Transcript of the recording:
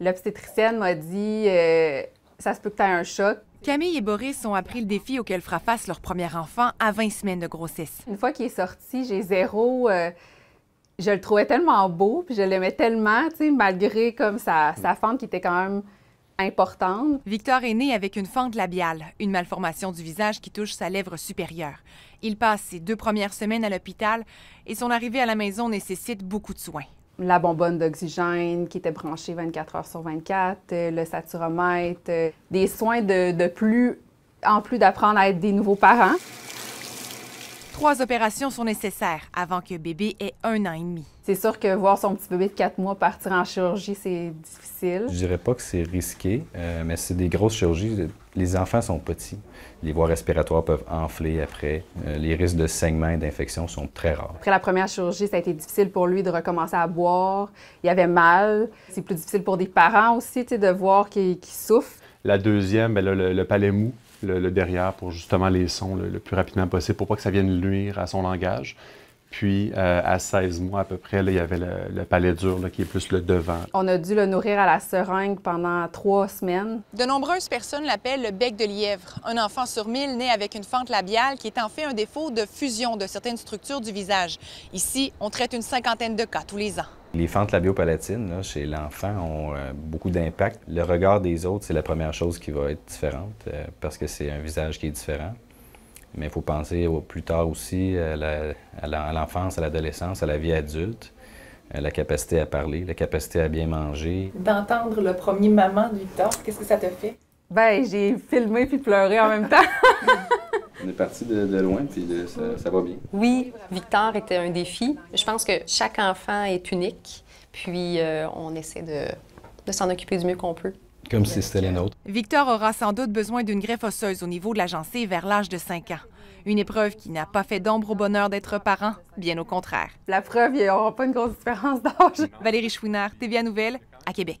L'obstétricienne m'a dit euh, Ça se peut que tu un choc. Camille et Boris ont appris le défi auquel fera face leur premier enfant à 20 semaines de grossesse. Une fois qu'il est sorti, j'ai zéro. Euh, je le trouvais tellement beau, puis je l'aimais tellement, tu sais, malgré comme sa, sa fente qui était quand même importante. Victor est né avec une fente labiale, une malformation du visage qui touche sa lèvre supérieure. Il passe ses deux premières semaines à l'hôpital et son arrivée à la maison nécessite beaucoup de soins la bonbonne d'oxygène qui était branchée 24 heures sur 24, euh, le saturomètre, euh, des soins de, de plus, en plus d'apprendre à être des nouveaux parents. Trois opérations sont nécessaires avant que bébé ait un an et demi. C'est sûr que voir son petit bébé de quatre mois partir en chirurgie, c'est difficile. Je dirais pas que c'est risqué, euh, mais c'est des grosses chirurgies. Les enfants sont petits. Les voies respiratoires peuvent enfler après. Euh, les risques de saignement et d'infection sont très rares. Après la première chirurgie, ça a été difficile pour lui de recommencer à boire. Il avait mal. C'est plus difficile pour des parents aussi de voir qu'il souffre. La deuxième, ben le, le palais mou le, derrière pour justement les sons le, plus rapidement possible pour pas que ça vienne nuire à son langage. Puis, euh, à 16 mois à peu près, il y avait le, palais dur qui est plus le devant. On a dû le nourrir à la seringue pendant trois semaines. De nombreuses personnes l'appellent le bec de lièvre. Un enfant sur mille né avec une fente labiale qui est en fait un défaut de fusion de certaines structures du visage. Ici, on traite une cinquantaine de cas tous les ans. Les fentes labiopalatines, chez l'enfant, ont euh, beaucoup d'impact. Le regard des autres, c'est la première chose qui va être différente euh, parce que c'est un visage qui est différent. Mais il faut penser plus tard aussi euh, à l'enfance, à l'adolescence, à, la vie adulte la capacité à parler, la capacité à bien manger. D'entendre le premier maman de Victor, qu'est-ce que ça te fait? Ben, j'ai filmé puis pleuré en même temps. On est parti de, loin, puis ça, va bien. Oui, Victor était un défi. Je pense que chaque enfant est unique, puis euh, on essaie de, s'en occuper du mieux qu'on peut. Comme si c'était les nôtres. Victor aura sans doute besoin d'une greffe osseuse au niveau de la vers l'âge de 5 ans. Une épreuve qui n'a pas fait d'ombre au bonheur d'être parent, bien au contraire. La preuve, il n'y aura pas une grosse différence d'âge. Valérie Chouinard, TVA Nouvelle, à Québec.